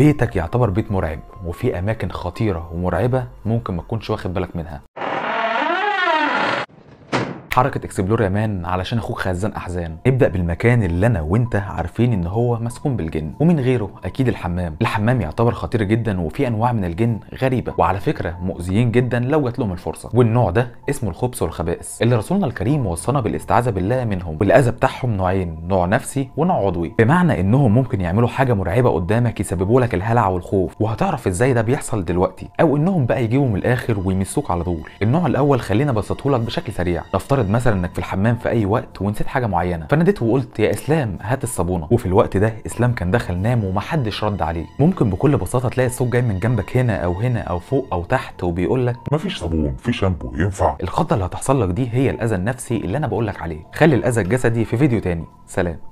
بيتك يعتبر بيت مرعب وفي اماكن خطيره ومرعبه ممكن ما تكونش واخد بالك منها حركه اكسبلور يمان علشان اخوك خزان احزان ابدا بالمكان اللي انا وانت عارفين ان هو مسكون بالجن ومن غيره اكيد الحمام الحمام يعتبر خطير جدا وفي انواع من الجن غريبه وعلى فكره مؤذيين جدا لو جات لهم الفرصه والنوع ده اسمه الخبث والخبائث اللي رسولنا الكريم وصانا بالاستعاذه بالله منهم والاذى بتاعهم نوعين نوع نفسي ونوع عضوي بمعنى انهم ممكن يعملوا حاجه مرعبه قدامك يسببوا لك الهلع والخوف وهتعرف ازاي ده بيحصل دلوقتي او انهم بقى يجيبوا من الاخر ويمسوك على طول النوع الاول خلينا ابسطهولك بشكل سريع نفترض مثلا انك في الحمام في اي وقت ونسيت حاجه معينه فناديت وقلت يا اسلام هات الصابونه وفي الوقت ده اسلام كان دخل نام ومحدش رد عليه ممكن بكل بساطه تلاقي الصوت جاي من جنبك هنا او هنا او فوق او تحت وبيقول لك مفيش صابون في شامبو ينفع الخطه اللي هتحصل لك دي هي الاذى النفسي اللي انا بقول لك عليه خلي الاذى الجسدي في فيديو تاني سلام